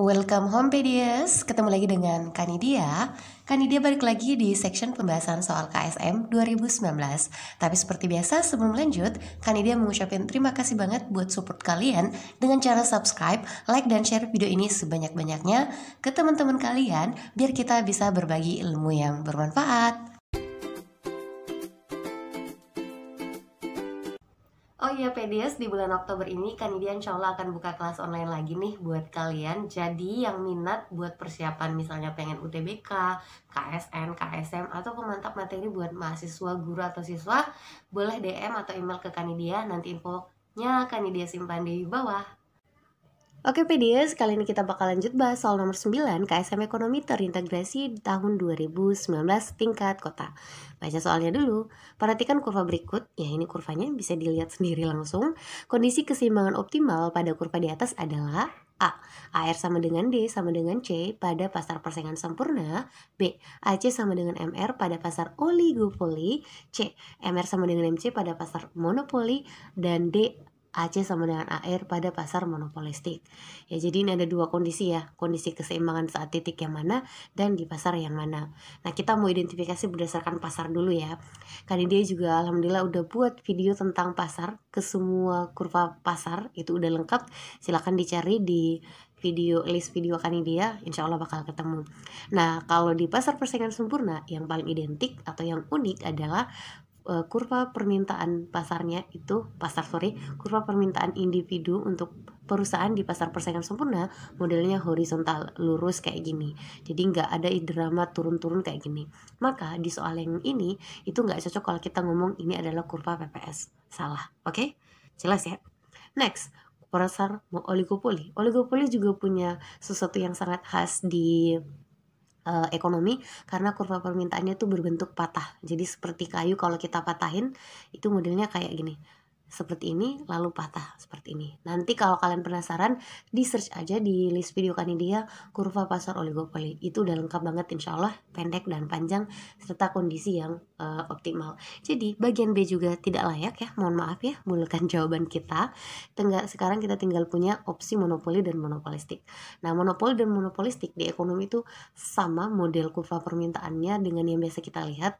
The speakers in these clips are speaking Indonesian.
Welcome home Pedias, ketemu lagi dengan Kanidia Kanidia balik lagi di section pembahasan soal KSM 2019 Tapi seperti biasa sebelum lanjut, Kanidia mengucapkan terima kasih banget buat support kalian Dengan cara subscribe, like, dan share video ini sebanyak-banyaknya ke teman-teman kalian Biar kita bisa berbagi ilmu yang bermanfaat Oh iya Pedias di bulan Oktober ini kan Kanidia insya Allah akan buka kelas online lagi nih buat kalian Jadi yang minat buat persiapan misalnya pengen UTBK, KSN, KSM atau pemantap materi buat mahasiswa, guru atau siswa Boleh DM atau email ke Kanidia nanti infonya Kanidia simpan di bawah Oke PDS, sekali ini kita bakal lanjut bahas soal nomor 9 KSM Ekonomi Terintegrasi di tahun 2019 tingkat kota. Baca soalnya dulu, perhatikan kurva berikut, ya ini kurvanya bisa dilihat sendiri langsung. Kondisi keseimbangan optimal pada kurva di atas adalah A. AR sama dengan D sama dengan C pada pasar persaingan sempurna. B. AC sama dengan MR pada pasar oligopoli. C. MR sama dengan MC pada pasar monopoli. Dan D. AC sama dengan AR pada pasar monopolistik. Ya, jadi ini ada dua kondisi ya, kondisi keseimbangan saat titik yang mana dan di pasar yang mana. Nah, kita mau identifikasi berdasarkan pasar dulu ya. Karena dia juga alhamdulillah udah buat video tentang pasar, ke semua kurva pasar itu udah lengkap. Silahkan dicari di video list video ini dia insya Allah bakal ketemu nah kalau di pasar persaingan sempurna yang paling identik atau yang unik adalah Eh, kurva permintaan pasarnya itu pasar sorry kurva permintaan individu untuk perusahaan di pasar persaingan sempurna modelnya horizontal lurus kayak gini jadi nggak ada drama turun-turun kayak gini maka di soal yang ini itu nggak cocok kalau kita ngomong ini adalah kurva PPS salah oke okay? jelas ya next pasar oligopoli oligopoli juga punya sesuatu yang sangat khas di Eh, ekonomi karena kurva permintaannya itu berbentuk patah. Jadi seperti kayu kalau kita patahin itu modelnya kayak gini seperti ini lalu patah seperti ini nanti kalau kalian penasaran di search aja di list video kanidia kurva pasar oligopoli itu udah lengkap banget insya Allah pendek dan panjang serta kondisi yang uh, optimal jadi bagian B juga tidak layak ya mohon maaf ya bukan jawaban kita tinggal sekarang kita tinggal punya opsi monopoli dan monopolistik nah monopoli dan monopolistik di ekonomi itu sama model kurva permintaannya dengan yang biasa kita lihat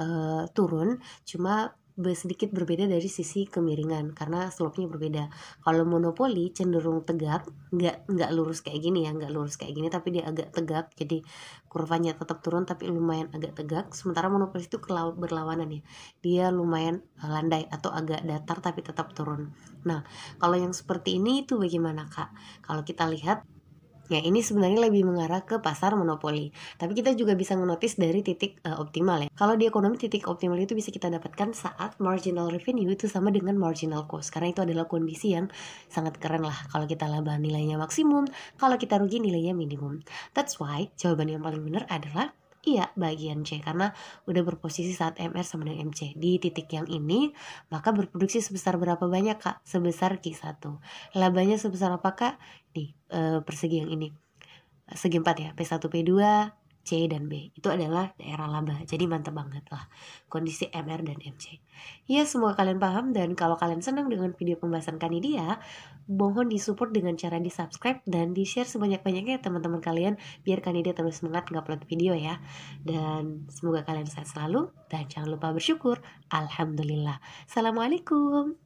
uh, turun cuma sedikit berbeda dari sisi kemiringan karena slope-nya berbeda. Kalau monopoli cenderung tegak, nggak nggak lurus kayak gini ya, nggak lurus kayak gini tapi dia agak tegak. Jadi kurvanya tetap turun tapi lumayan agak tegak. Sementara monopoli itu berlawanan ya. Dia lumayan eh, landai atau agak datar tapi tetap turun. Nah, kalau yang seperti ini itu bagaimana Kak? Kalau kita lihat Ya, ini sebenarnya lebih mengarah ke pasar monopoli. Tapi kita juga bisa menotis dari titik uh, optimal ya. Kalau di ekonomi titik optimal itu bisa kita dapatkan saat marginal revenue itu sama dengan marginal cost. Karena itu adalah kondisi yang sangat keren lah. Kalau kita laba nilainya maksimum, kalau kita rugi nilainya minimum. That's why jawaban yang paling benar adalah Iya, bagian C karena udah berposisi saat MR sama dengan MC. Di titik yang ini, maka berproduksi sebesar berapa banyak, Kak? Sebesar Q1. Labanya sebesar apa, Kak? Di e, eh, persegi yang ini. Segi 4 ya, P1, P2, C dan B. Itu adalah daerah laba. Jadi mantap banget lah kondisi MR dan MC. Ya semoga kalian paham dan kalau kalian senang dengan video pembahasan Kanidia, ya, mohon disupport dengan cara di subscribe dan di share sebanyak-banyaknya ya teman-teman kalian biar Kanidia terus semangat ngupload video ya. Dan semoga kalian sehat selalu dan jangan lupa bersyukur. Alhamdulillah. Assalamualaikum.